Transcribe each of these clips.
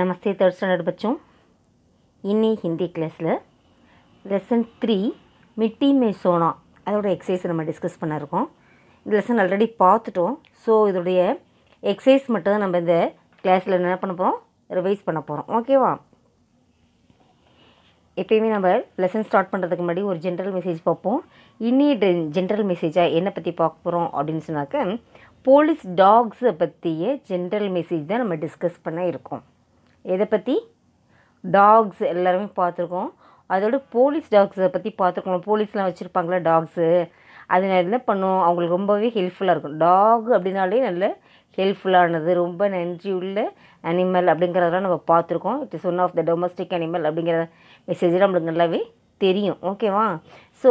நமஸ்தே third standard பச்சோம் இனி ஹிந்தி கிளாஸில் lesson three Mitti Me Sona அதோட எக்ஸசைஸ் நம்ம டிஸ்கஸ் பண்ணிருக்கோம் இந்த லெசன் ஆல்ரெடி பார்த்துட்டோம் ஸோ இதோடைய எக்ஸசைஸ் மட்டும் நம்ம இந்த கிளாஸில் என்ன பண்ண போகிறோம் ரிவைஸ் பண்ண போகிறோம் ஓகேவா எப்பயுமே நம்ம லெசன் ஸ்டார்ட் பண்ணுறதுக்கு முன்னாடி ஒரு ஜென்ரல் மெசேஜ் பார்ப்போம் இன்னி ஜென்ரல் மெசேஜாக என்னை பற்றி பார்க்க போகிறோம் அப்படின்னு சொன்னாக்க போலீஸ் டாக்ஸை பற்றிய ஜென்ரல் மெசேஜ் தான் நம்ம டிஸ்கஸ் பண்ண இருக்கோம் எதை பற்றி டாக்ஸ் எல்லாருமே பார்த்துருக்கோம் அதோட போலீஸ் டாக்ஸை பற்றி பார்த்துருக்கோம் போலீஸ்லாம் வச்சுருப்பாங்களே டாக்ஸு அது என்ன பண்ணும் அவங்களுக்கு ரொம்பவே ஹெல்ப்ஃபுல்லாக இருக்கும் டாக் அப்படின்னாலே நல்ல ஹெல்ப்ஃபுல்லானது ரொம்ப நன்றி உள்ள அனிமல் அப்படிங்கிறதெல்லாம் நம்ம பார்த்துருக்கோம் it is one of the domestic animal அப்படிங்கிற மெசேஜ் நம்மளுக்கு நல்லாவே தெரியும் ஓகேவா ஸோ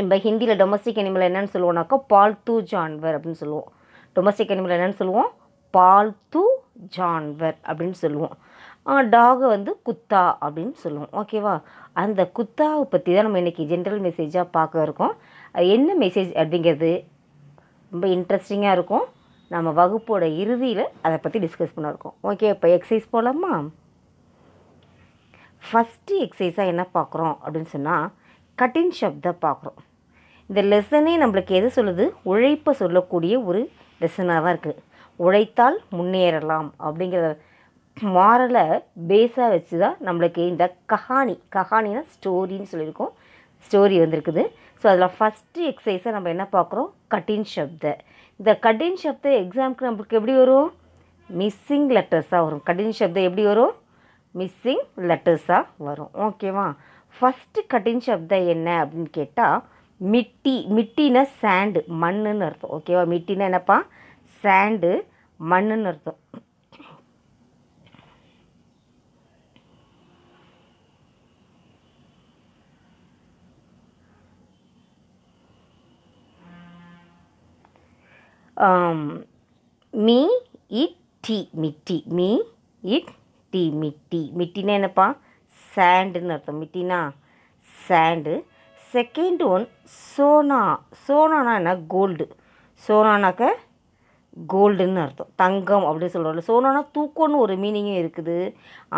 நம்ம ஹிந்தியில் டொமஸ்டிக் அனிமல் என்னென்னு சொல்லுவோம்னாக்கா பால்தூ ஜான்வர் அப்படின்னு சொல்லுவோம் டொமஸ்டிக் அனிமல் என்னென்னு சொல்லுவோம் பால்தூ ஜான்வர் அப்படின்னு சொல்லுவோம் டாகை வந்து குத்தா அப்படின்னு சொல்லுவோம் ஓகேவா அந்த குத்தாவை பற்றி தான் நம்ம இன்றைக்கி ஜென்ரல் மெசேஜாக பார்க்க இருக்கோம் என்ன மெசேஜ் அப்படிங்கிறது ரொம்ப இன்ட்ரெஸ்டிங்காக இருக்கும் நம்ம வகுப்போட இறுதியில் அதை பற்றி டிஸ்கஸ் பண்ண இருக்கோம் ஓகே இப்போ எக்ஸசைஸ் போகலாமா ஃபஸ்ட்டு எக்ஸசைஸாக என்ன பார்க்குறோம் அப்படின்னு சொன்னால் கட்டின் ஷப்தை பார்க்குறோம் இந்த லெசனே நம்மளுக்கு எது சொல்லுது உழைப்பை சொல்லக்கூடிய ஒரு லெசனாக தான் இருக்குது உழைத்தால் முன்னேறலாம் அப்படிங்கிறத மாறலை பேஸாக வச்சு தான் நம்மளுக்கு இந்த கஹானி கஹானினா ஸ்டோரின்னு சொல்லியிருக்கோம் ஸ்டோரி வந்திருக்குது ஸோ அதில் ஃபஸ்ட்டு எக்ஸசைஸை நம்ம என்ன பார்க்குறோம் கட்டின் சப்த இந்த கட்டின் சப்த எக்ஸாம்க்கு நம்மளுக்கு எப்படி வரும் மிஸ்ஸிங் லெட்டர்ஸாக வரும் கட்டின் சப்தம் எப்படி வரும் மிஸ்ஸிங் லெட்டர்ஸாக வரும் ஓகேவா ஃபஸ்ட்டு கட்டின் சப்தம் என்ன அப்படின்னு கேட்டால் மிட்டி மிட்டினா சேண்டு மண்ணுன்னு அர்த்தம் ஓகேவா மிட்டினா என்னப்பா சாண்டு மண்ணுன்னு அர்த்தம் மீ இட் டி மிட்டி மீ இட் டி மிட்டி மிட்டினா என்னப்பா சாண்டுன்னு அர்த்தம் மிட்டினா சாண்டு செகண்ட் ஒன் சோனா சோனானா என்ன கோல்டு சோனானாக்க கோல்டுன்னு அர்த்தம் தங்கம் அப்படின்னு சொல்கிறோம்ல சோனோனா தூக்கம்னு ஒரு மீனிங்கும் இருக்குது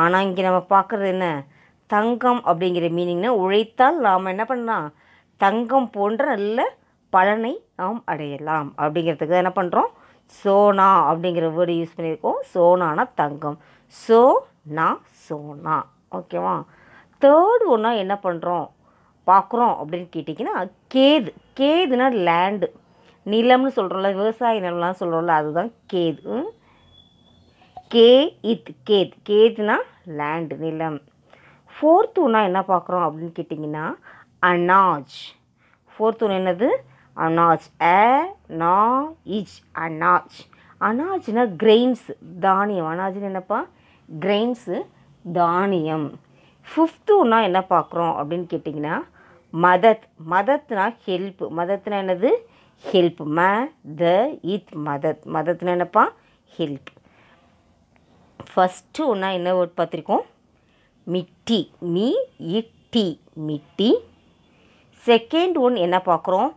ஆனால் இங்கே நம்ம பார்க்குறது என்ன தங்கம் அப்படிங்கிற மீனிங்னா உழைத்தால் நாம் என்ன பண்ணலாம் தங்கம் போன்ற நல்ல பலனை நாம் அடையலாம் அப்படிங்கிறதுக்கு என்ன பண்ணுறோம் சோனா அப்படிங்கிற வேர்டு யூஸ் பண்ணியிருக்கோம் சோனானா தங்கம் சோ நா சோனா ஓகேவா தேர்ட் ஒன்றா என்ன பண்ணுறோம் பார்க்குறோம் அப்படின்னு கேட்டிங்கன்னா கேது கேதுனா லேண்டு நிலம்னு சொல்கிறோம்ல விவசாய நிலம்லாம் சொல்கிறோம்ல அதுதான் கேது கே இத் கேத் கேதுனா லேண்டு நிலம் ஃபோர்த் ஒன்றா என்ன பார்க்குறோம் அப்படின்னு கேட்டிங்கன்னா அனாஜ் ஃபோர்த் ஒன்று என்னது அனாஜ் அ நா இஜ் அனாஜ் அனாஜ்னா கிரெயின்ஸ் தானியம் அனாஜ்னு என்னப்பா கிரெயின்ஸு தானியம் ஃபிஃப்த்து ஒன்றா என்ன பார்க்குறோம் அப்படின்னு கேட்டிங்கன்னா மதத் மதத்னா ஹெல்ப்பு மதத்துனா என்னது ஹெல்ப் மே த இத் மதத் மதத்துன்னு என்னப்பா ஹெல்ப் ஃபஸ்ட்டு ஒன்றா என்ன வேர்ட் பார்த்துருக்கோம் மிட்டி மி இட்டி மிட்டி செகண்ட் ஒன் என்ன பார்க்குறோம்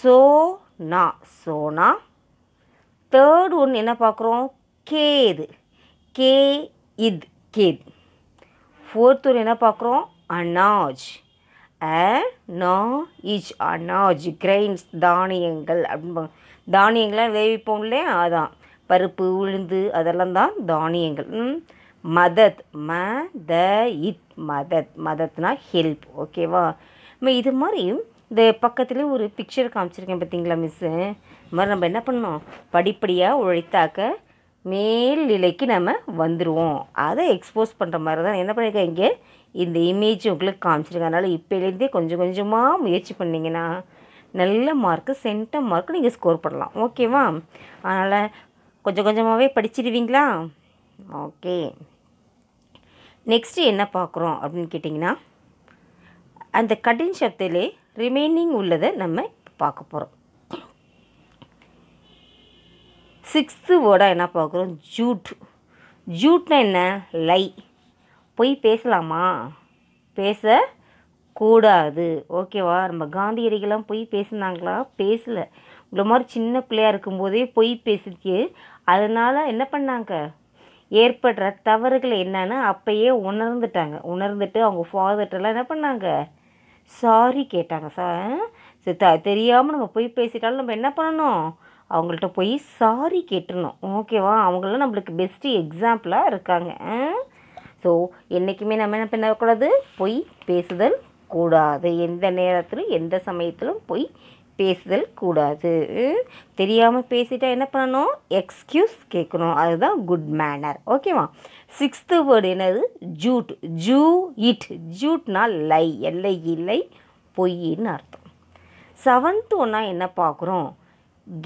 சோனா சோனா தேர்ட் ஒன் என்ன பார்க்குறோம் கேது கே இத் கேத் ஃபோர்த் ஒன் என்ன பார்க்குறோம் அனாஜ் அ நா இஜ் அநாஜ் கிரெயின்ஸ் தானியங்கள் அப்படிம்பாங்க தானியங்கள்லாம் வேவிப்போம் இல்லையா அதான் பருப்பு உளுந்து அதெல்லாம் தான் தானியங்கள் மதத் ம த இத் மதத் மதத்னா ஹெல்ப் ஓகேவா இது மாதிரி இந்த பக்கத்துலேயே ஒரு பிக்சர் காமிச்சிருக்கேன் பார்த்தீங்களா மிஸ்ஸு இது மாதிரி நம்ம என்ன பண்ணோம் படிப்படியாக உழைத்தாக்க மேல் நிலைக்கு நம்ம வந்துடுவோம் அதை எக்ஸ்போஸ் பண்ணுற மாதிரி தான் என்ன பண்ணியிருக்கேன் இங்கே இந்த இமேஜ் உங்களுக்கு காமிச்சிருக்கனால அதனால் இப்போலேருந்தே கொஞ்சம் கொஞ்சமாக முயற்சி பண்ணிங்கன்னா நல்ல மார்க்கு சென்டம் மார்க்கு நீங்கள் ஸ்கோர் பண்ணலாம் ஓகேவா அதனால் கொஞ்சம் கொஞ்சமாகவே படிச்சிடுவீங்களா ஓகே நெக்ஸ்ட்டு என்ன பார்க்குறோம் அப்படின்னு கேட்டிங்கன்னா அந்த கடின் சப்திலே ரிமைனிங் உள்ளதை நம்ம பார்க்க போகிறோம் சிக்ஸ்த்து வேர்டாக என்ன பார்க்குறோம் ஜூட் ஜூட்னா என்ன லை பொய் பேசலாமா பேச கூடாது ஓகேவா நம்ம காந்தியடிகளாம் பொய் பேசினாங்களா பேசலை இவ்வளோ மாதிரி சின்ன பிள்ளையாக இருக்கும்போதே பொய் பேசிச்சு அதனால் என்ன பண்ணாங்க ஏற்படுற தவறுகள் என்னன்னு அப்பயே உணர்ந்துட்டாங்க உணர்ந்துட்டு அவங்க ஃபாதர்ட்டெல்லாம் என்ன பண்ணாங்க சாரி கேட்டாங்க சார் த தெரியாமல் நம்ம பொய் பேசிட்டாலும் நம்ம என்ன பண்ணணும் அவங்கள்ட்ட போய் சாரி கேட்டுடணும் ஓகேவா அவங்களாம் நம்மளுக்கு பெஸ்ட்டு எக்ஸாம்பிளாக இருக்காங்க ஸோ என்றைக்குமே நம்ம என்ன பண்ணக்கூடாது பொய் பேசுதல் கூடாது எந்த நேரத்திலும் எந்த சமயத்திலும் பொய் பேசுதல் கூடாது தெரியாமல் பேசிட்டா என்ன பண்ணணும் எக்ஸ்கியூஸ் கேட்கணும் அதுதான் குட் மேனர் ஓகேவா சிக்ஸ்த்து வேர்டு என்னது ஜூட் ஜூ இட் ஜூட்னா லை எல்லை இல்லை பொய்ன்னு அர்த்தம் செவன்த்து ஒன்றா என்ன பார்க்குறோம்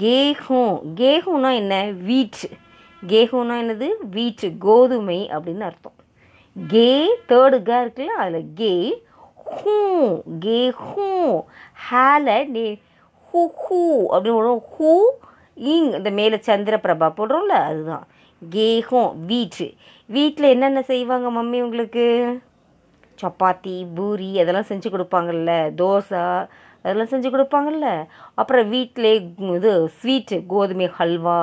கேஹும் கேஹுனா என்ன வீட் கேஹுனா என்னது வீட் கோதுமை அப்படின்னு அர்த்தம் கே தேர்டு கா இருக்குல்ல அதில் கே ஹூ கே ஹூ ஹேல நே ஹூ ஹூ அப்படின்னு போடுவோம் ஹூ இங் இந்த மேலே சந்திர பிரபா போடுறோம்ல அதுதான் கேஹும் வீட்டு வீட்டில் என்னென்ன செய்வாங்க மம்மி உங்களுக்கு சப்பாத்தி பூரி அதெல்லாம் செஞ்சு கொடுப்பாங்கள்ல தோசை அதெல்லாம் செஞ்சு கொடுப்பாங்கள்ல அப்புறம் வீட்டிலே இது ஸ்வீட்டு கோதுமை ஹல்வா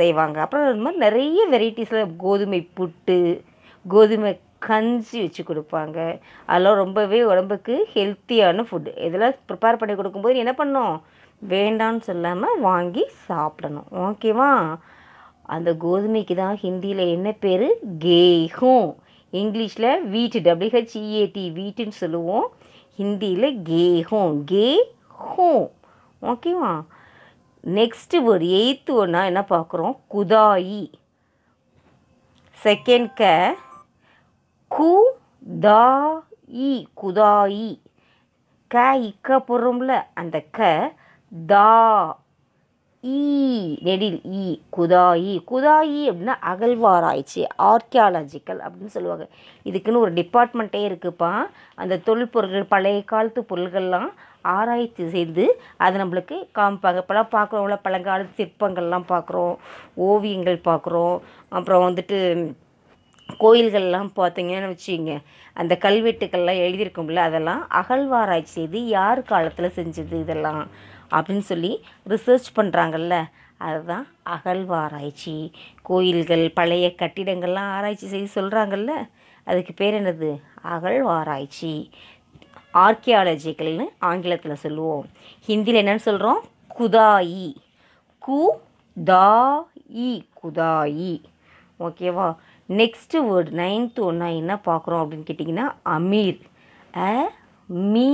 செய்வாங்க அப்புறம் இந்த மாதிரி நிறைய வெரைட்டிஸில் கோதுமை புட்டு கோதுமை கஞ்சி வச்சு கொடுப்பாங்க அதெல்லாம் ரொம்பவே உடம்புக்கு ஹெல்த்தியான ஃபுட்டு இதெல்லாம் ப்ரிப்பேர் பண்ணி கொடுக்கும்போது என்ன பண்ணோம் வேண்டான்னு சொல்லாமல் வாங்கி சாப்பிடணும் ஓகேவா அந்த கோதுமைக்கு தான் ஹிந்தியில் என்ன பேர் கேஹும் இங்கிலீஷில் வீட்டு டபிள்யூஹெச்இஏடி e வீட்டுன்னு சொல்லுவோம் ஹிந்தியில் கேஹும் கே ஹோம் ஓகேவா நெக்ஸ்ட்டு ஒரு எயித்து ஒன்றா என்ன பார்க்குறோம் குதாயி செகண்ட் க கு தா இ குதாயி க இக்க போடுறோம்ல அந்த க தா ஈ நெடில் ஈ குதாயி குதாயி அப்படின்னா அகழ்வாராய்ச்சி ஆர்கியாலஜிக்கல் அப்படின்னு சொல்லுவாங்க இதுக்குன்னு ஒரு டிபார்ட்மெண்ட்டே இருக்குப்பா அந்த பொருட்கள் பழைய காலத்து பொருள்கள்லாம் ஆராய்ச்சி செய்து அதை நம்மளுக்கு காமிப்பாங்க இப்போலாம் பார்க்குறோம்ல பழங்கால சிற்பங்கள்லாம் பார்க்குறோம் ஓவியங்கள் பார்க்குறோம் அப்புறம் வந்துட்டு கோயில்கள்லாம் பார்த்தீங்கன்னு வச்சுங்க அந்த கல்வெட்டுக்கள்லாம் எழுதியிருக்கும்ல அதெல்லாம் அகழ்வாராய்ச்சி செய்து யார் காலத்தில் செஞ்சது இதெல்லாம் அப்படின்னு சொல்லி ரிசர்ச் பண்ணுறாங்கல்ல அதுதான் அகழ்வாராய்ச்சி கோயில்கள் பழைய கட்டிடங்கள்லாம் ஆராய்ச்சி செய்து சொல்கிறாங்கல்ல அதுக்கு பேர் என்னது அகழ்வாராய்ச்சி ஆர்கியாலஜிக்கல்னு ஆங்கிலத்தில் சொல்லுவோம் ஹிந்தியில் என்னென்னு சொல்கிறோம் குதாயி கு தா இ குதாயி ஓகேவா நெக்ஸ்ட்டு வேர்டு நைன்த்து ஒன்றா என்ன பார்க்குறோம் அப்படின்னு கேட்டிங்கன்னா அமீர் அ மீ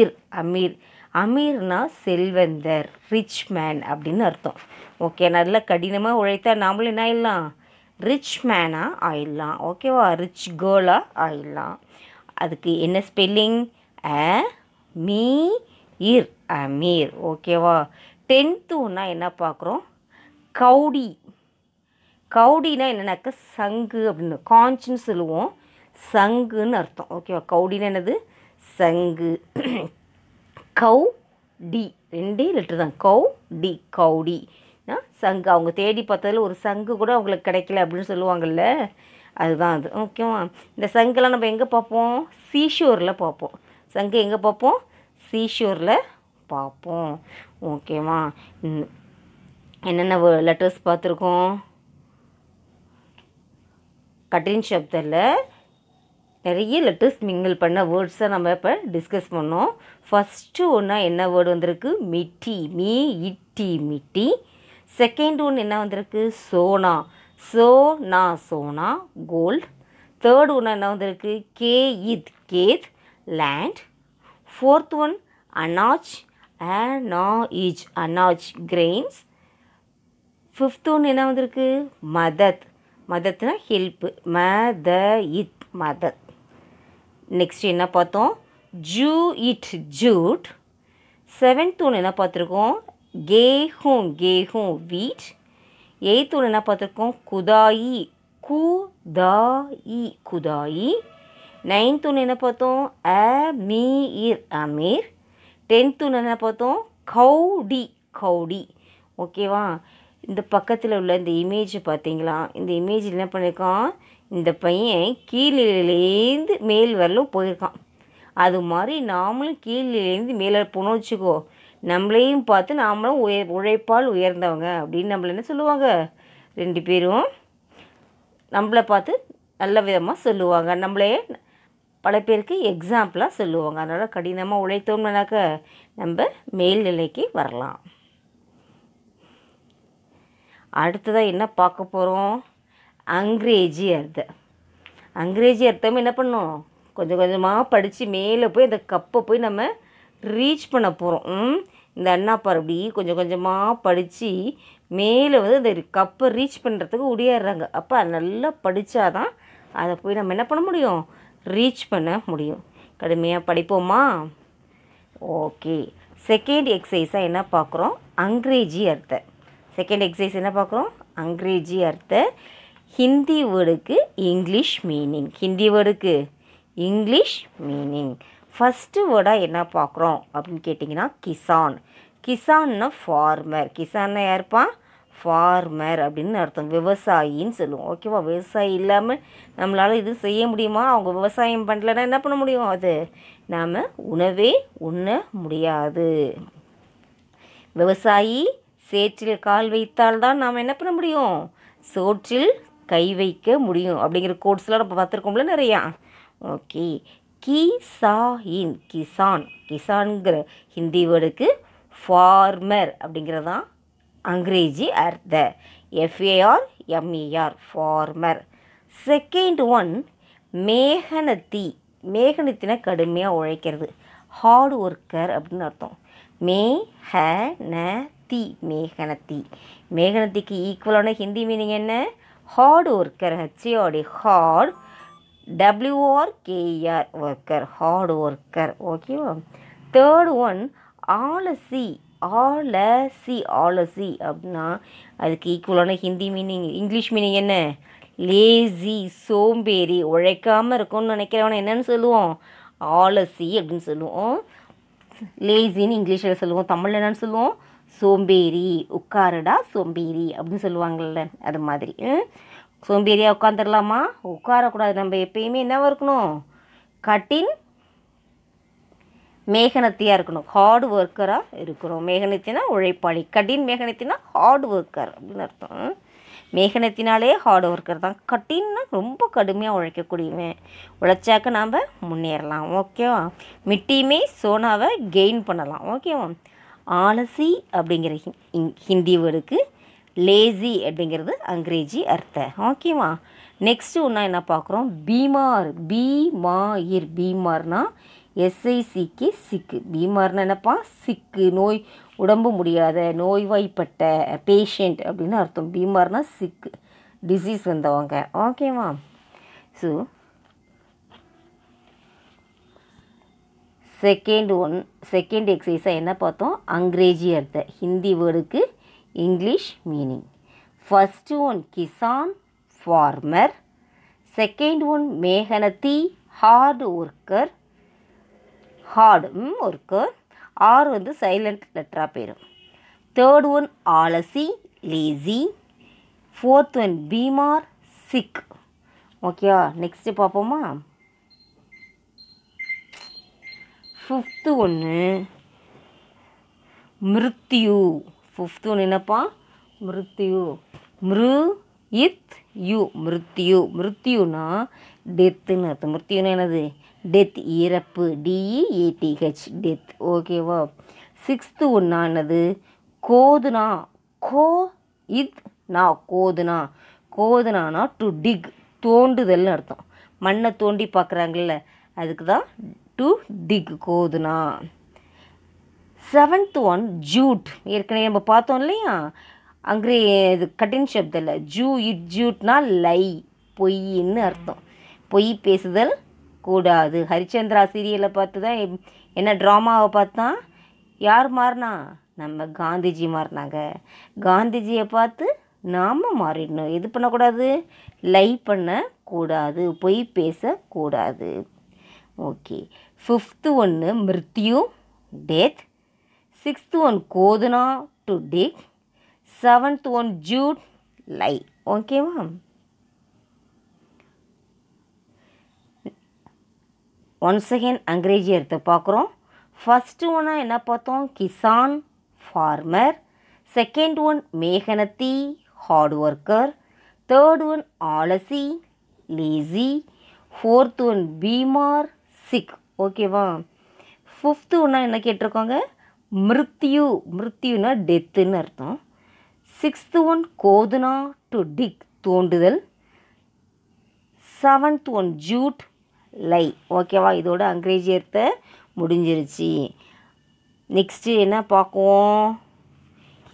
இர் அமீர் அமீர்னா செல்வந்தர் ரிச் மேன் அப்படின்னு அர்த்தம் ஓகே நல்ல கடினமாக உழைத்தா நாமளும் என்ன ஆயிடலாம் ரிச் மேனாக ஆயிடலாம் ஓகேவா ரிச் கேர்ளாக ஆயிடலாம் அதுக்கு என்ன ஸ்பெல்லிங் அ மீ இர் அமீர் ஓகேவா டென்த்து ஒன்றா என்ன பார்க்குறோம் கவுடி கவுடினா என்னென்னாக்கா சங்கு அப்படின்னு காஞ்சுன்னு சொல்லுவோம் சங்குன்னு அர்த்தம் ஓகேவா கவுடினா என்னது சங்கு கவு டி ரெண்டே லெட்டர் தான் கவு டி கவுடி சங்கு அவங்க தேடி பார்த்ததில் ஒரு சங்கு கூட அவங்களுக்கு கிடைக்கல அப்படின்னு சொல்லுவாங்கல்ல அதுதான் அது ஓகேவா இந்த சங்கெல்லாம் நம்ம எங்கே பார்ப்போம் சீஷோரில் பார்ப்போம் சங்கு எங்கே பார்ப்போம் சீஷோரில் பார்ப்போம் ஓகேவா என்னென்ன லெட்டர்ஸ் பார்த்துருக்கோம் கட்டின் சப்தரில் நிறைய லெட்டர்ஸ் மிங்கிள் பண்ண வேர்ட்ஸை நம்ம இப்போ டிஸ்கஸ் பண்ணோம் ஃபஸ்ட்டு ஒன்றா என்ன வேர்டு வந்திருக்கு மிட்டி மீ இட்டி மிட்டி செகண்ட் ஒன்று என்ன வந்திருக்கு சோனா சோனா சோனா கோல்ட் தேர்ட் ஒன்று என்ன வந்திருக்கு கே இத் கேத் லேண்ட் ஃபோர்த் ஒன் அனாஜ் இஜ் அனாஜ் கிரெயின்ஸ் ஃபிஃப்த் ஒன்று என்ன வந்திருக்கு மதத் மதத்துனா ஹெல்ப்பு ம த இத் மதத் நெக்ஸ்ட் என்ன பார்த்தோம் ஜூ இட் ஜூட் செவன்த் ஒன்று என்ன பார்த்துருக்கோம் கேஹும் கேஹும் வீட் எயித்து ஒன்று என்ன பார்த்துருக்கோம் குதாயி கு தாயி குதாயி நைன்த் ஒன்று என்ன பார்த்தோம் அ மீ இர் அமீர் டென்த் ஒன்று என்ன பார்த்தோம் கௌடி கௌடி ஓகேவா இந்த பக்கத்தில் உள்ள இந்த இமேஜ் பார்த்தீங்களா இந்த இமேஜ் என்ன பண்ணியிருக்கான் இந்த பையன் கீழிலேருந்து மேல் வரலும் போயிருக்கான் அது மாதிரி நாமளும் கீழிலேருந்து மேலே போனோம் வச்சுக்கோ நம்மளையும் பார்த்து நாமளும் உயர் உழைப்பால் உயர்ந்தவங்க அப்படின்னு நம்மள என்ன சொல்லுவாங்க ரெண்டு பேரும் நம்மளை பார்த்து நல்ல விதமாக சொல்லுவாங்க நம்மளே பல பேருக்கு எக்ஸாம்பிளாக சொல்லுவாங்க அதனால் கடினமாக உழைத்தோம்னாக்க நம்ம மேல்நிலைக்கு வரலாம் அடுத்ததாக என்ன பார்க்க போகிறோம் அங்கிரேஜி அர்த்த அங்கிரேஜி அர்த்தம் என்ன பண்ணோம் கொஞ்சம் கொஞ்சமாக படித்து மேலே போய் அந்த கப்பை போய் நம்ம ரீச் பண்ண போகிறோம் இந்த அண்ணா அப்படி கொஞ்சம் கொஞ்சமாக படித்து மேலே வந்து அந்த கப்பை ரீச் பண்ணுறதுக்கு உடையாடுறாங்க அப்போ அது நல்லா படித்தா தான் அதை போய் நம்ம என்ன பண்ண முடியும் ரீச் பண்ண முடியும் கடுமையாக படிப்போமா ஓகே செகண்ட் எக்ஸசைஸாக என்ன பார்க்குறோம் அங்கிரேஜி அர்த்தம் செகண்ட் எக்ஸசைஸ் என்ன பார்க்குறோம் அங்கிரேஜி அர்த்த ஹிந்தி வேர்டுக்கு இங்கிலீஷ் மீனிங் ஹிந்தி வேர்டுக்கு இங்கிலீஷ் மீனிங் ஃபஸ்ட்டு வேர்டாக என்ன பார்க்குறோம் அப்படின்னு கேட்டிங்கன்னா கிசான் கிசான்னா ஃபார்மர் கிசான்னா யாருப்பா ஃபார்மர் அப்படின்னு அர்த்தம் விவசாயின்னு சொல்லுவோம் ஓகேவா விவசாயி இல்லாமல் நம்மளால் இது செய்ய முடியுமா அவங்க விவசாயம் பண்ணலன்னா என்ன பண்ண முடியும் அது நாம் உணவே உண்ண முடியாது விவசாயி சேற்றில் கால் வைத்தால் தான் நாம் என்ன பண்ண முடியும் சோற்றில் கை வைக்க முடியும் அப்படிங்கிற கோட்ஸ்லாம் நம்ம பார்த்துருக்கோம்ல நிறையா ஓகே கி சா இன் கிசான் கிசான்கிற ஹிந்தி வேர்டுக்கு ஃபார்மர் அப்படிங்கிறதான் அங்கிரேஜி அர்த்த F A R M E R farmer second one மேகனத்தி மேகனத்தினை கடுமையாக உழைக்கிறது ஹார்ட் ஒர்க்கர் அப்படின்னு அர்த்தம் மே ஹ ந தி மேகனத்தி மேகனத்திக்கு ஈக்குவலான ஹிந்தி மீனிங் என்ன hard worker H A R D hard W R K R worker hard worker ஓகேவா தேர்ட் ஒன் ஆலசி ஆலசி ஆலசி அப்படின்னா அதுக்கு ஈக்குவலான ஹிந்தி மீனிங் இங்கிலீஷ் மீனிங் என்ன லேசி சோம்பேறி உழைக்காமல் இருக்கும்னு நினைக்கிறவன என்னன்னு சொல்லுவோம் ஆலசி அப்படின்னு சொல்லுவோம் லேசின்னு இங்கிலீஷில் சொல்லுவோம் தமிழில் என்னன்னு சொல்லுவோம் சோம்பேறி உட்காருடா சோம்பேறி அப்படின்னு சொல்லுவாங்கள்ல அது மாதிரி சோம்பேறியாக உட்காந்துடலாமா உட்காரக்கூடாது நம்ம எப்பயுமே என்னவாக இருக்கணும் கட்டின் மேகனத்தியாக இருக்கணும் ஹார்டு ஒர்க்கராக இருக்கணும் மேகனத்தினா உழைப்பாளி கடின் மேகனத்தினா ஹார்டு ஒர்க்கர் அப்படின்னு அர்த்தம் மேகனத்தினாலே ஹார்டு ஒர்க்கர் தான் கட்டின்னா ரொம்ப கடுமையாக உழைக்கக்கூடியவன் உழைச்சாக்க நாம் முன்னேறலாம் ஓகேவா மிட்டியுமே சோனாவை கெயின் பண்ணலாம் ஓகேவா ஆலசி அப்படிங்கிற ஹிந்தி வேர்டுக்கு லேசி அப்படிங்கிறது அங்கிரேஜி அர்த்தம் ஓகேவா நெக்ஸ்ட்டு ஒன்றா என்ன பார்க்குறோம் பீமார் பீமாயிர் பீமார்னா எஸ்ஐசிக்கு சிக்கு பீமார்னா என்னப்பா சிக்கு நோய் உடம்பு முடியாத நோய்வாய்ப்பட்ட பேஷண்ட் அப்படின்னு அர்த்தம் பீமார்னா சிக்கு டிசீஸ் வந்தவங்க ஓகேவா ஸோ செகண்ட் ஒன் செகண்ட் எக்ஸசைஸாக என்ன பார்த்தோம் அங்கிரேஜி அர்த்த ஹிந்தி வேர்டுக்கு இங்கிலீஷ் மீனிங் ஃபஸ்ட்டு ஒன் கிசான் ஃபார்மர் செகண்ட் ஒன் மேகனத்தி hard worker hard worker R வந்து சைலண்ட் லெட்டராக போயிடும் தேர்ட் ஒன் ஆலசி லேசி ஃபோர்த் ஒன் பீமார் சிக் ஓகேவா நெக்ஸ்ட்டு பார்ப்போமா ஃபிஃப்த்து ஒன்று மிருத்யு ஃபிஃப்த்து ஒன்று என்னப்பா மிருத்யு மிரு இத் யு மிருத்யு மிருத்யுனா டெத்துன்னு அர்த்தம் மிருத்யுனா என்னது டெத் இறப்பு டிஇஏடிஹெச் e டெத் ஓகேவா சிக்ஸ்த்து ஒன்றா என்னது கோதுனா கோ இத் நா கோதுனா கோதுனானா டு டிக் தோண்டுதல்னு அர்த்தம் மண்ணை தோண்டி பார்க்குறாங்கல்ல அதுக்கு தான் టు டிக் கோதுனா செவன்த் ஒன் ஜூட் ஏற்கனவே நம்ம பார்த்தோம் இல்லையா அங்கே இது கட்டின் சப்தம் இல்லை ஜூ இட் ஜூட்னா லை பொய்ன்னு அர்த்தம் பொய் பேசுதல் கூடாது ஹரிச்சந்திரா சீரியலை பார்த்து தான் என்ன ட்ராமாவை பார்த்தா யார் மாறினா நம்ம காந்திஜி மாறினாங்க காந்திஜியை பார்த்து நாம் மாறிடணும் எது பண்ணக்கூடாது லை பண்ணக்கூடாது பொய் பேசக்கூடாது ஓகே ஃபிஃப்த்து ஒன்று மிருத்யு டெத் சிக்ஸ்த்து ஒன் கோதுனா டு டிக் செவன்த் ஒன் ஜூட் லை ஓகேவா ஒன் செகண்ட் அங்கிரேஜி எடுத்து பார்க்குறோம் ஃபஸ்ட்டு ஒன்னாக என்ன பார்த்தோம் கிசான் ஃபார்மர் செகண்ட் ஒன் மேகனத்தி ஹார்ட் ஒர்க்கர் தேர்ட் ஒன் ஆலசி லேசி ஃபோர்த் ஒன் பீமார் சிக் ஓகேவா ஃபிஃப்த்து ஒன்றா என்ன கேட்டிருக்கோங்க மிருத்யு மிருத்யுனா டெத்துன்னு அர்த்தம் சிக்ஸ்த்து ஒன் கோதுனா டு டிக் தோண்டுதல் செவன்த் ஒன் ஜூட் லை ஓகேவா இதோட அங்கிரேஜியத்தை முடிஞ்சிருச்சு நெக்ஸ்ட்டு என்ன பார்க்குவோம்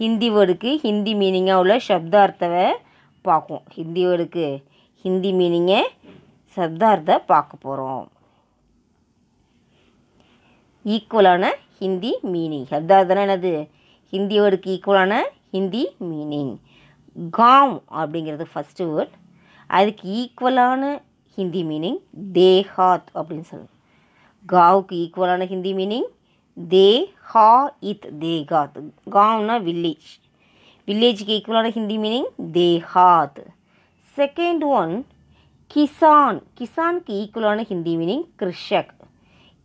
ஹிந்தி வேர்டுக்கு ஹிந்தி மீனிங்காக உள்ள சப்தார்த்தவை பார்க்குவோம் ஹிந்தி வேர்டுக்கு ஹிந்தி மீனிங்கை சப்தார்த்தை பார்க்க போகிறோம் ஈக்குவலான ஹிந்தி மீனிங் தானே என்னது ஹிந்தி வேர்டுக்கு ஈக்குவலான ஹிந்தி மீனிங் காம் அப்படிங்கிறது ஃபஸ்ட்டு வேர்ட் அதுக்கு ஈக்குவலான ஹிந்தி மீனிங் தேஹாத் அப்படின்னு சொல்லுவோம் காவுக்கு ஈக்குவலான ஹிந்தி மீனிங் தே ஹா இத் தேகாத் காவ்னா வில்லேஜ் வில்லேஜுக்கு ஈக்குவலான ஹிந்தி மீனிங் தேஹாத் செகண்ட் ஒன் கிசான் கிசானுக்கு ஈக்குவலான ஹிந்தி மீனிங் கிருஷக்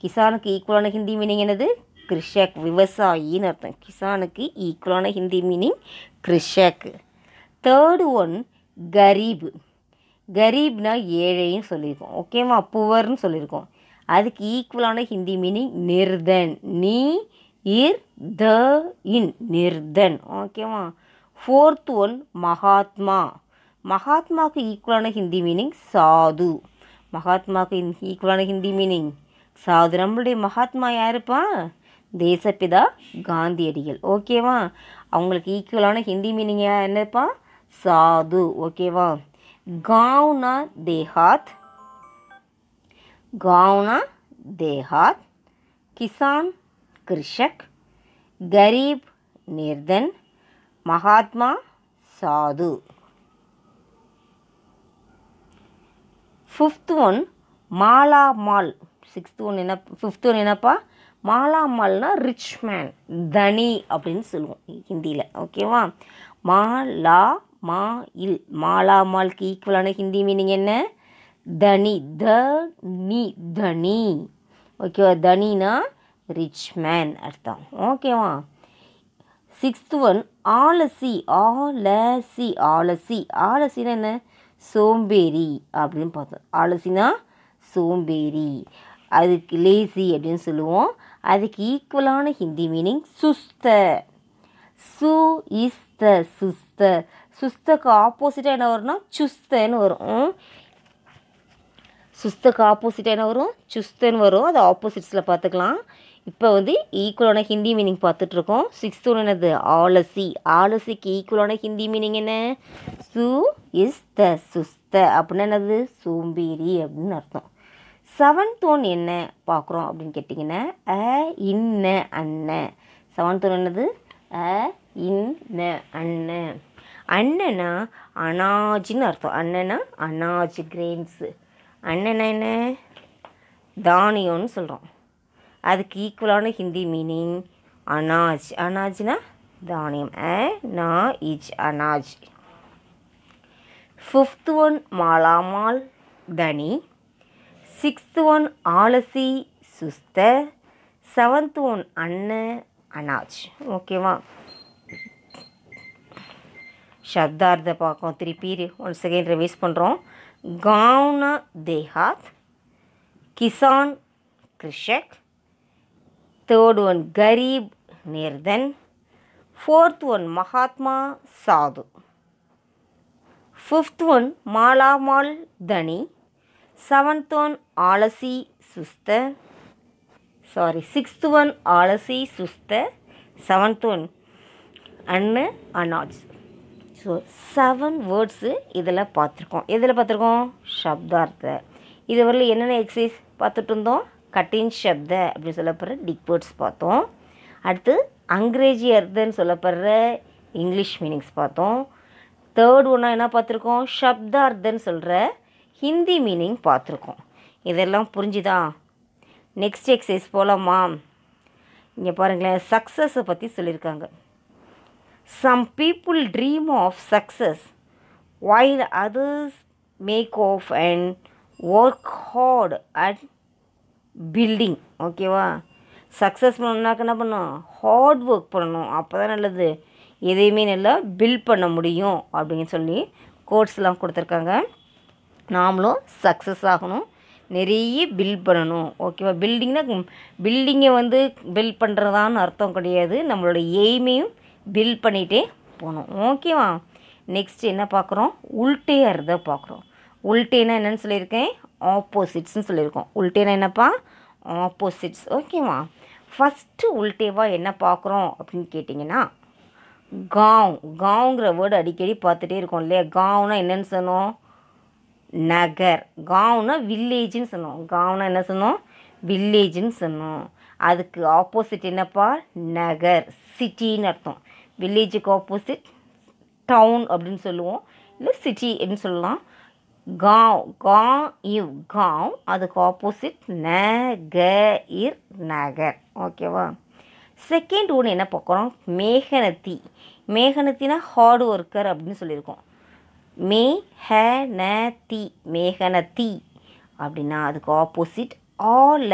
கிசானுக்கு ஈக்குவலான ஹிந்தி மீனிங் என்னது கிருஷக் விவசாயின்னு அர்த்தம் கிசானுக்கு ஈக்குவலான ஹிந்தி மீனிங் கிருஷக் தேர்டு ஒன் கரீப் கரீப்னா ஏழைன்னு சொல்லியிருக்கோம் ஓகேவா புவர்னு சொல்லியிருக்கோம் அதுக்கு ஈக்குவலான ஹிந்தி மீனிங் நிர்தன் நீ இர் த இன் நிர்தன் ஓகேவா ஃபோர்த் ஒன் மகாத்மா மகாத்மாவுக்கு ஈக்குவலான ஹிந்தி மீனிங் சாது மகாத்மாவுக்கு ஈக்குவலான ஹிந்தி மீனிங் நம்மளுடைய மகாத்மா யாருப்பா தேசப்பிதா காந்தியடிகள் ஓகேவா அவங்களுக்கு ஈக்குவலான ஹிந்தி மீனிங் இருப்பா சாது ஓகேவா கவுனா தேஹாத் கவுனா தேஹாத் கிசான் கிருஷக் கரீப் நிர்தன் மகாத்மா சாது ஃபிஃப்த் ஒன் மாலா மால் சிக்ஸ்த்து ஒன் என்ன ஃபிஃப்த்து ஒன் என்னப்பா மாலா ரிச் மேன் தனி அப்படின்னு சொல்லுவோம் ஹிந்தியில் ஓகேவா மாலா மா இல் மாலா ஈக்குவலான ஹிந்தி மீனிங் என்ன தனி த நி தனி ஓகேவா தனினா ரிச் மேன் அர்த்தம் ஓகேவா சிக்ஸ்த்து ஒன் ஆலசி ஆலசி ஆலசி ஆலசினா என்ன சோம்பேறி அப்படின்னு பார்த்தோம் ஆலசினா சோம்பேறி அதுக்கு லேசி அப்படின்னு சொல்லுவோம் அதுக்கு ஈக்குவலான ஹிந்தி மீனிங் சுஸ்த சு இஸ்த சுஸ்த சுஸ்தக்கு ஆப்போசிட்டாக என்ன வரும்னா சுஸ்தன்னு வரும் சுஸ்தக்கு ஆப்போசிட்டாக என்ன வரும் சுஸ்தன்னு வரும் அது ஆப்போசிட்ஸில் பார்த்துக்கலாம் இப்போ வந்து ஈக்குவலான ஹிந்தி மீனிங் பார்த்துட்ருக்கோம் சிக்ஸ்த் என்னது ஆலசி ஆலசிக்கு ஈக்குவலான ஹிந்தி மீனிங் என்ன சு இஸ்த சுஸ்த அப்படின்னா என்னது சோம்பேறி அப்படின்னு அர்த்தம் செவன்த்தோன் என்ன பார்க்குறோம் அப்படின்னு கேட்டிங்கன்னா அ இன்ன அண்ண செவன்த்தோன் என்னது அ இன்ன அண்ணன் அண்ணனா அனாஜின்னு அர்த்தம் அண்ணனா அனாஜ் கிரெயின்ஸு அண்ணனா என்ன தானியம்னு சொல்கிறோம் அதுக்கு ஈக்குவலான ஹிந்தி மீனிங் அனாஜ் அனாஜ்னா தானியம் அ நா இஜ் அனாஜ் ஃபிஃப்த் ஒன் மாலாமால் தனி சிக்ஸ்த் ஒன் ஆலசி சுஸ்த செவன்த் ஒன் அன்ன அனாஜ் ஓகேவா சப்தார்த்தை பார்க்கோம் திருப்பி ஒன் செகண்ட் ரிவைஸ் பண்ணுறோம் கவுன தேஹாத் கிசான் கிருஷக் தேர்ட் ஒன் கரீப் நேர்தன் ஃபோர்த் ஒன் மகாத்மா சாது ஃபிஃப்த் ஒன் மாலாமால் தனி செவன்த் ஒன் ஆலசி சுஸ்த சாரி சிக்ஸ்த் ஒன் ஆலசி சுஸ்த செவன்த் ஒன் அண்ணு அனாஜ் ஸோ செவன் வேர்ட்ஸு இதில் பார்த்துருக்கோம் எதில் பார்த்துருக்கோம் சப்தார்த்த இதுவரையில் என்னென்ன எக்ஸசைஸ் பார்த்துட்டு இருந்தோம் கட்டின் சப்த அப்படின்னு சொல்லப்படுற டிக் வேர்ட்ஸ் பார்த்தோம் அடுத்து அங்கிரேஜி அர்த்தன்னு சொல்லப்படுற இங்கிலீஷ் மீனிங்ஸ் பார்த்தோம் தேர்ட் ஒன்றா என்ன பார்த்துருக்கோம் சப்தார்த்தன்னு சொல்கிற ஹிந்தி மீனிங் பார்த்துருக்கோம் இதெல்லாம் புரிஞ்சுதா நெக்ஸ்ட் எக்ஸசைஸ் போகலாமா இங்கே பாருங்களேன் சக்ஸஸை பற்றி சொல்லியிருக்காங்க some people dream of success while others wake up and work hard at building ஓகேவா சக்ஸஸ் பண்ணணுனாக்க என்ன பண்ணணும் ஹார்ட் ஒர்க் பண்ணணும் அப்போ தான் நல்லது எதையுமே நல்லா பில்ட் பண்ண முடியும் அப்படின்னு சொல்லி கோட்ஸ்லாம் கொடுத்துருக்காங்க நாமளும் சக்ஸஸ் ஆகணும் நிறைய பில்ட் பண்ணணும் ஓகேவா பில்டிங்னா பில்டிங்கை வந்து பில்ட் பண்ணுறதான்னு அர்த்தம் கிடையாது நம்மளோட எய்மையும் பில்ட் பண்ணிகிட்டே போகணும் ஓகேவா நெக்ஸ்ட் என்ன பார்க்குறோம் உள்ட்டையாக பார்க்குறோம் உள்டேனா என்னென்னு சொல்லியிருக்கேன் ஆப்போசிட்ஸ்ன்னு சொல்லியிருக்கோம் உள்டேனா என்னப்பா ஆப்போசிட்ஸ் ஓகேவா ஃபஸ்ட்டு உள்டேவாக என்ன பார்க்குறோம் அப்படின்னு கேட்டிங்கன்னா காவ் காவுங்கிற வேர்டு அடிக்கடி பார்த்துட்டே இருக்கோம் இல்லையா காவ்னா என்னென்னு சொன்னோம் நகர் காவ்னா வில்லேஜ்னு சொன்னோம் காவ்னா என்ன சொன்னோம் வில்லேஜ்னு சொன்னோம் அதுக்கு ஆப்போசிட் என்னப்பா நகர் சிட்டின்னு அர்த்தம் வில்லேஜுக்கு ஆப்போசிட் டவுன் அப்படின்னு சொல்லுவோம் இல்லை சிட்டி அப்படின்னு சொல்லலாம் காவ் கா இவ் காவ் அதுக்கு ஆப்போசிட் இர் நகர் ஓகேவா செகண்ட் ஒன்று என்ன பார்க்குறோம் மேகனத்தி மேகனத்தினா ஹார்ட் ஒர்க்கர் அப்படின்னு சொல்லியிருக்கோம் மே ஹ ந தி மேகன தி அப்படின்னா அதுக்கு ஆப்போசிட் ஆல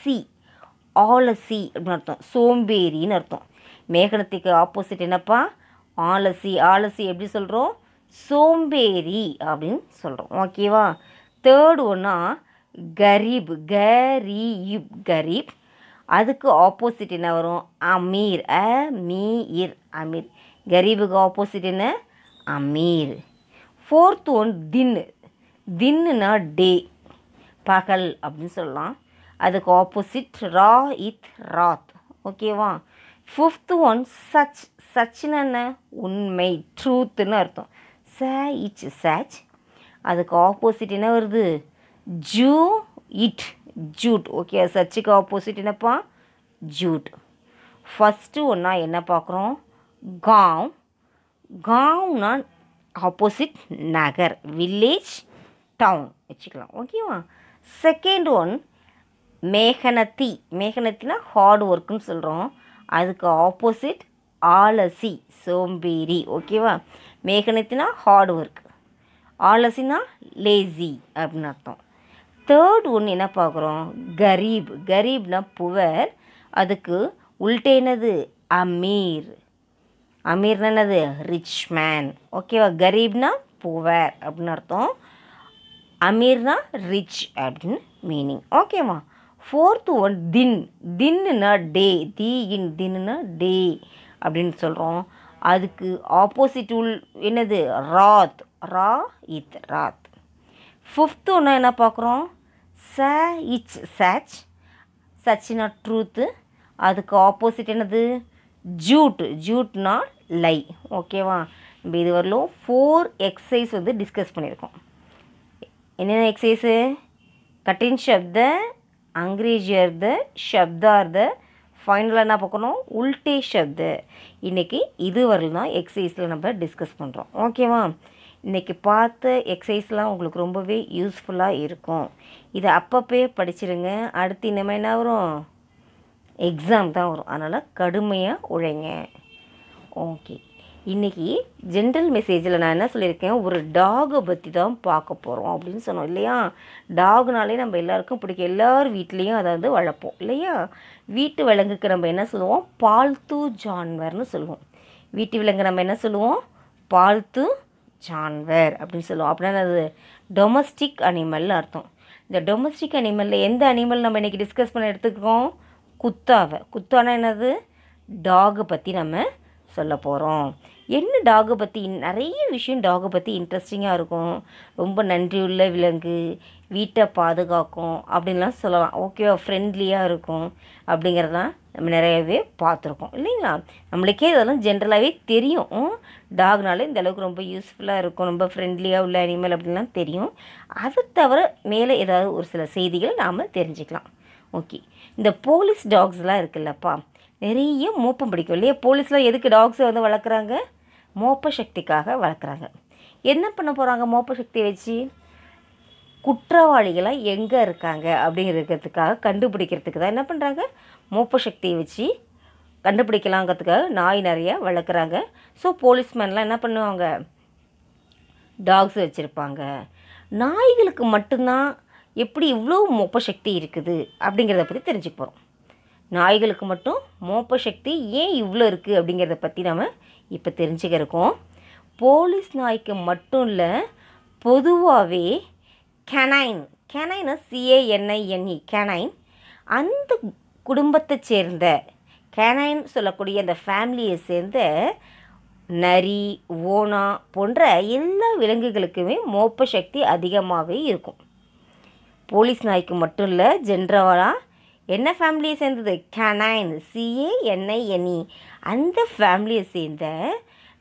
சி ஆலசி அப்படின்னு அர்த்தம் சோம்பேறின்னு அர்த்தம் மேகனத்துக்கு ஆப்போசிட் என்னப்பா ஆலசி ஆலசி எப்படி சொல்கிறோம் சோம்பேறி அப்படின்னு சொல்கிறோம் ஓகேவா தேர்ட் ஒன்றா கரீப் கரீப் கரீப் அதுக்கு ஆப்போசிட் என்ன வரும் அமீர் அ மீர் அமீர் கரீபுக்கு ஆப்போசிட் என்ன அமீர் ஃபோர்த்து ஒன் தின்னு தின்னுனா டே பகல் அப்படின்னு சொல்லலாம் அதுக்கு ஆப்போசிட் ரா இத் ராத் ஓகேவா ஃபிஃப்த்து ஒன் சச் சச்னு என்ன உண்மை ட்ரூத்துன்னு அர்த்தம் ச இச் சச் அதுக்கு ஆப்போசிட் என்ன வருது ஜூ இட் ஜூட் ஓகே சச்சுக்கு ஆப்போசிட் என்னப்பா ஜூட் ஃபஸ்ட்டு ஒன்றா என்ன பார்க்குறோம் காவ் காவ்னா ஆப்போசிட் நகர் வில்லேஜ் டவுன் வச்சுக்கலாம் ஓகேவா செகண்ட் ஒன் மேகனத்தி மேகனத்தினா ஹார்ட் ஒர்க்குன்னு சொல்கிறோம் அதுக்கு ஆப்போசிட் ஆலசி சோம்பேறி ஓகேவா மேகனத்தினா ஹார்ட் ஒர்க் ஆலசினா லேசி அப்படின்னு அர்த்தம் தேர்ட் ஒன்று என்ன பார்க்குறோம் கரீப் கரீப்னா புவர் அதுக்கு உள்டேனது அமீர் அமீர் என்னது ரிச் மேன் ஓகேவா கரீப்னா புவர் அப்படின்னு அர்த்தம் அமீர்னா ரிச் அப்படின்னு மீனிங் ஓகேவா ஃபோர்த்து ஒன் தின் தின்னுனா டே தி இன் தின்னுனா டே அப்படின்னு சொல்கிறோம் அதுக்கு ஆப்போசிட் உள் என்னது ராத் ரா இத் ராத் ஃபிஃப்த்து ஒன்று என்ன பார்க்குறோம் ச இச் சச் சச்சினா ட்ரூத்து அதுக்கு ஆப்போசிட் என்னது ஜூட் ஜூட்னா லை ஓகேவா நம்ம இது வரலும் ஃபோர் எக்ஸசைஸ் வந்து டிஸ்கஸ் பண்ணியிருக்கோம் என்னென்ன எக்ஸசைஸு கட்டின் சப்த அங்கிரேஜியர்த சப்தார்த ஃபைனலாக என்ன பார்க்கணும் உல்டே சப்த இன்றைக்கி இது வரலும் தான் எக்ஸசைஸில் நம்ம டிஸ்கஸ் பண்ணுறோம் ஓகேவா இன்றைக்கி பார்த்த எக்ஸசைஸ்லாம் உங்களுக்கு ரொம்பவே யூஸ்ஃபுல்லாக இருக்கும் இதை அப்பப்பே படிச்சிருங்க அடுத்து இனிமேல் என்ன வரும் எக்ஸாம் தான் வரும் அதனால் கடுமையாக உழைங்க ஓகே இன்றைக்கி ஜென்ரல் மெசேஜில் நான் என்ன சொல்லியிருக்கேன் ஒரு டாகை பற்றி தான் பார்க்க போகிறோம் அப்படின்னு சொன்னோம் இல்லையா டாக்னாலே நம்ம எல்லாருக்கும் பிடிக்கும் எல்லார் வீட்லேயும் அதை வந்து வளர்ப்போம் இல்லையா வீட்டு விலங்குக்கு நம்ம என்ன சொல்லுவோம் பால்த்து ஜான்வர்னு சொல்லுவோம் வீட்டு விலங்கு நம்ம என்ன சொல்லுவோம் பால்த்து ஜான்வர் அப்படின்னு சொல்லுவோம் அப்படின்னா அது டொமஸ்டிக் அனிமல்னு அர்த்தம் இந்த டொமஸ்டிக் அனிமலில் எந்த அனிமல் நம்ம இன்றைக்கி டிஸ்கஸ் பண்ண எடுத்துக்கிறோம் குத்தாவை குத்தானா என்னது டாகை பற்றி நம்ம சொல்ல போகிறோம் என்ன டாகு பற்றி நிறைய விஷயம் டாகை பற்றி இன்ட்ரெஸ்டிங்காக இருக்கும் ரொம்ப நன்றியுள்ள விலங்கு வீட்டை பாதுகாக்கும் அப்படின்லாம் சொல்லலாம் ஓகேவா ஃப்ரெண்ட்லியாக இருக்கும் அப்படிங்கிறதான் நம்ம நிறையவே பார்த்துருக்கோம் இல்லைங்களா நம்மளுக்கே இதெல்லாம் ஜென்ரலாகவே தெரியும் டாக்னாலே இந்தளவுக்கு ரொம்ப யூஸ்ஃபுல்லாக இருக்கும் ரொம்ப ஃப்ரெண்ட்லியாக உள்ள அனிமல் அப்படின்லாம் தெரியும் அதை தவிர மேலே ஏதாவது ஒரு சில செய்திகளை நாம் தெரிஞ்சுக்கலாம் ஓகே இந்த போலீஸ் டாக்ஸ்லாம் இருக்குல்லப்பா நிறைய மோப்பம் பிடிக்கும் இல்லையா போலீஸ்லாம் எதுக்கு டாக்ஸை வந்து வளர்க்குறாங்க மோப்ப சக்திக்காக வளர்க்குறாங்க என்ன பண்ண போகிறாங்க மோப்ப சக்தி வச்சு குற்றவாளிகளாக எங்கே இருக்காங்க அப்படிங்கிறதுக்காக கண்டுபிடிக்கிறதுக்கு தான் என்ன பண்ணுறாங்க மோப்ப சக்தியை வச்சு கண்டுபிடிக்கலாங்கிறதுக்காக நாய் நிறையா வளர்க்குறாங்க ஸோ போலீஸ்மேன்லாம் என்ன பண்ணுவாங்க டாக்ஸ் வச்சுருப்பாங்க நாய்களுக்கு மட்டும்தான் எப்படி இவ்வளோ மொப்ப சக்தி இருக்குது அப்படிங்கிறத பற்றி தெரிஞ்சுக்க போகிறோம் நாய்களுக்கு மட்டும் மோப்ப சக்தி ஏன் இவ்வளோ இருக்குது அப்படிங்கிறத பற்றி நம்ம இப்போ தெரிஞ்சுக்க இருக்கோம் போலீஸ் நாய்க்கு மட்டும் இல்லை பொதுவாகவே கெனைன் கெனைன் சிஏஎன்ஐஎன்இ கெனைன் அந்த குடும்பத்தை சேர்ந்த கெனைன் சொல்லக்கூடிய அந்த ஃபேமிலியை சேர்ந்த நரி ஓனா போன்ற எல்லா விலங்குகளுக்குமே மோப்ப சக்தி அதிகமாகவே இருக்கும் போலீஸ் நாய்க்கு மட்டும் இல்லை ஜென்ரலாக என்ன ஃபேமிலியை சேர்ந்தது கனைன் சிஏஎன்ஐஎன்இ e. அந்த ஃபேமிலியை சேர்ந்த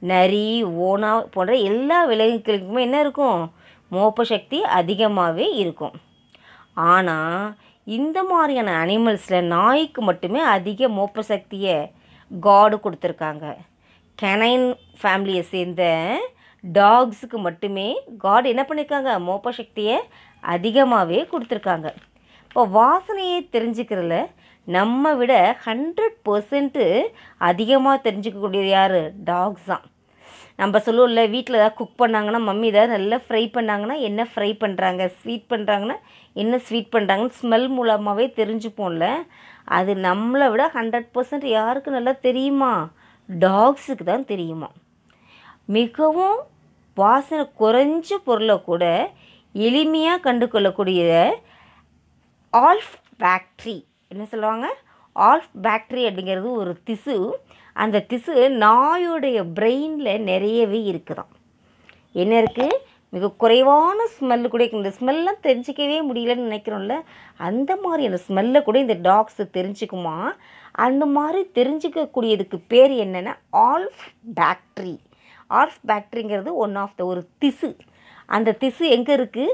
நரி ஓனா போன்ற எல்லா விலங்குகளுக்குமே என்ன இருக்கும் மோப்ப சக்தி அதிகமாகவே இருக்கும் ஆனால் இந்த மாதிரியான அனிமல்ஸில் நாய்க்கு மட்டுமே அதிக மோப்ப சக்தியை காடு கொடுத்துருக்காங்க கெனைன் ஃபேமிலியை சேர்ந்த டாக்ஸுக்கு மட்டுமே காடு என்ன பண்ணியிருக்காங்க மோப்ப சக்தியை அதிகமாகவே கொடுத்துருக்காங்க இப்போ வாசனையை தெரிஞ்சுக்கிறதுல நம்ம விட ஹண்ட்ரட் பர்சன்ட்டு அதிகமாக தெரிஞ்சுக்கக்கூடியது யார் டாக்ஸ் தான் நம்ம சொல்லுவோம்ல வீட்டில் ஏதாவது குக் பண்ணாங்கன்னா மம்மி ஏதாவது நல்லா ஃப்ரை பண்ணாங்கன்னா என்ன ஃப்ரை பண்ணுறாங்க ஸ்வீட் பண்ணுறாங்கன்னா என்ன ஸ்வீட் பண்ணுறாங்கன்னு ஸ்மெல் மூலமாகவே தெரிஞ்சுப்போம்ல அது நம்மளை விட ஹண்ட்ரட் பர்சன்ட் யாருக்கு நல்லா தெரியுமா டாக்ஸுக்கு தான் தெரியுமா மிகவும் வாசனை குறைஞ்ச பொருளை கூட எளிமையாக கண்டு கொள்ளக்கூடிய ஆல்ஃப் பேக்ட்ரி என்ன சொல்லுவாங்க ஆல்ஃப் பேக்ட்ரி அப்படிங்கிறது ஒரு திசு அந்த திசு நாயுடைய பிரெயினில் நிறையவே இருக்குதான் என்ன இருக்குது மிக குறைவான ஸ்மெல்லு கூட இந்த ஸ்மெல்லாம் தெரிஞ்சிக்கவே முடியலன்னு நினைக்கிறோம்ல அந்த மாதிரியான ஸ்மெல்லை கூட இந்த டாக்ஸு தெரிஞ்சுக்குமா அந்த மாதிரி தெரிஞ்சிக்கக்கூடியதுக்கு பேர் என்னென்னா ஆல்ஃப் பேக்ட்ரி ஆல்ஃப் பேக்ட்ரிங்கிறது ஒன் ஆஃப் த ஒரு திசு அந்த திசு எங்கே இருக்குது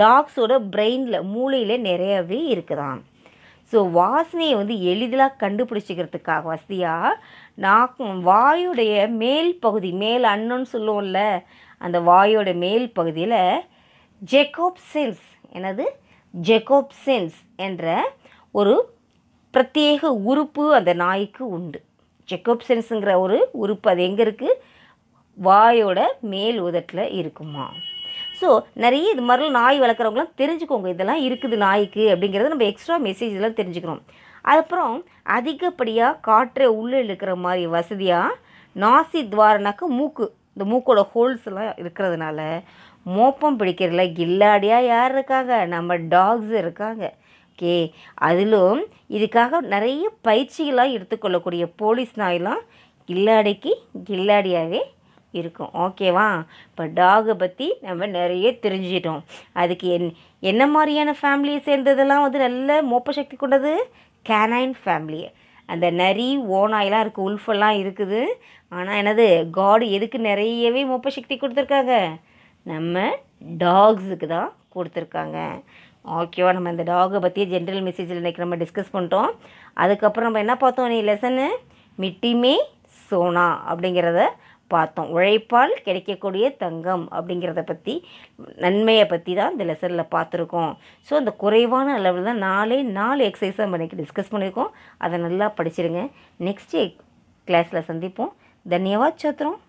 டாக்ஸோட பிரெயினில் மூளையில் நிறையவே இருக்குதான் ஸோ வாசனையை வந்து எளிதலாக கண்டுபிடிச்சிக்கிறதுக்காக வசதியாக நாக்கும் வாயுடைய மேல் பகுதி மேல் அண்ணன்னு சொல்லுவோம்ல அந்த வாயோட மேல் பகுதியில் ஜெக்கோப் சென்ஸ் எனது ஜெகோப் சென்ஸ் என்ற ஒரு பிரத்யேக உறுப்பு அந்த நாய்க்கு உண்டு ஜெக்கோப் சென்ஸுங்கிற ஒரு உறுப்பு அது எங்கே இருக்குது வாயோட மேல் உதட்டில் இருக்குமா ஸோ நிறைய இது மாதிரிலாம் நாய் வளர்க்குறவங்களாம் தெரிஞ்சுக்கோங்க இதெல்லாம் இருக்குது நாய்க்கு அப்படிங்கிறத நம்ம எக்ஸ்ட்ரா மெசேஜ் எல்லாம் தெரிஞ்சுக்கிறோம் அதுக்கப்புறம் அதிகப்படியாக காற்றை உள்ளே இழுக்கிற மாதிரி வசதியாக நாசி துவாரனாக்கு மூக்கு இந்த மூக்கோட ஹோல்ஸ் எல்லாம் இருக்கிறதுனால மோப்பம் பிடிக்கிறதுல கில்லாடியாக யார் இருக்காங்க நம்ம டாக்ஸ் இருக்காங்க ஓகே அதிலும் இதுக்காக நிறைய பயிற்சிகளாக எடுத்துக்கொள்ளக்கூடிய போலீஸ் நாயெலாம் கில்லாடிக்கு கில்லாடியாகவே இருக்கும் ஓகேவா இப்போ டாகை பற்றி நம்ம நிறைய தெரிஞ்சிட்டோம் அதுக்கு என் என்ன மாதிரியான ஃபேமிலியை சேர்ந்ததெல்லாம் வந்து நல்ல மோப்ப சக்தி கொண்டது கேனைன் ஃபேமிலி அந்த நரி ஓனாயெல்லாம் இருக்குது உல்ஃபெல்லாம் இருக்குது ஆனால் என்னது காடு எதுக்கு நிறையவே மோப்ப சக்தி கொடுத்துருக்காங்க நம்ம டாக்ஸுக்கு தான் கொடுத்துருக்காங்க ஓகேவா நம்ம இந்த டாகை பற்றி ஜென்ரல் மெசேஜில் இன்றைக்கி நம்ம டிஸ்கஸ் பண்ணிட்டோம் அதுக்கப்புறம் நம்ம என்ன பார்த்தோம் நீ லெசனு மிட்டிமே சோனா அப்படிங்கிறத பார்த்தோம் உழைப்பால் கிடைக்கக்கூடிய தங்கம் அப்படிங்கிறத பற்றி நன்மையை பற்றி தான் இந்த லெசனில் பார்த்துருக்கோம் ஸோ அந்த குறைவான அளவில் தான் நாலே நாலு எக்ஸசைஸ் நம்ம இன்றைக்கி டிஸ்கஸ் பண்ணியிருக்கோம் அதை நல்லா படிச்சிருங்க நெக்ஸ்ட் கிளாஸில் சந்திப்போம் தன்யவாத் சாத்திரம்